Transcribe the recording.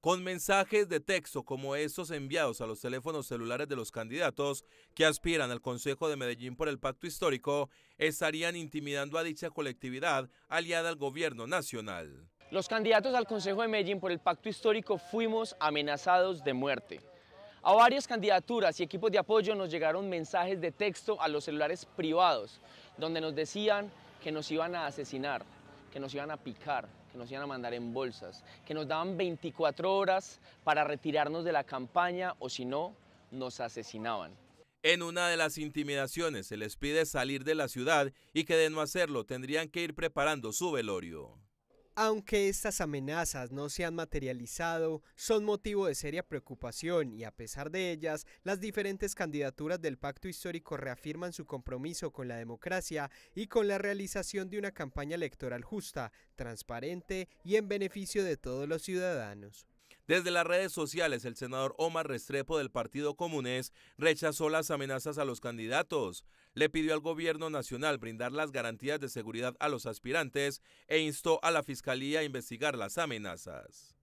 con mensajes de texto como estos enviados a los teléfonos celulares de los candidatos que aspiran al Consejo de Medellín por el pacto histórico, estarían intimidando a dicha colectividad aliada al gobierno nacional. Los candidatos al Consejo de Medellín por el pacto histórico fuimos amenazados de muerte. A varias candidaturas y equipos de apoyo nos llegaron mensajes de texto a los celulares privados, donde nos decían que nos iban a asesinar, que nos iban a picar, que nos iban a mandar en bolsas, que nos daban 24 horas para retirarnos de la campaña o si no, nos asesinaban. En una de las intimidaciones se les pide salir de la ciudad y que de no hacerlo tendrían que ir preparando su velorio. Aunque estas amenazas no se han materializado, son motivo de seria preocupación y a pesar de ellas, las diferentes candidaturas del pacto histórico reafirman su compromiso con la democracia y con la realización de una campaña electoral justa, transparente y en beneficio de todos los ciudadanos. Desde las redes sociales, el senador Omar Restrepo del Partido Comunes rechazó las amenazas a los candidatos, le pidió al gobierno nacional brindar las garantías de seguridad a los aspirantes e instó a la Fiscalía a investigar las amenazas.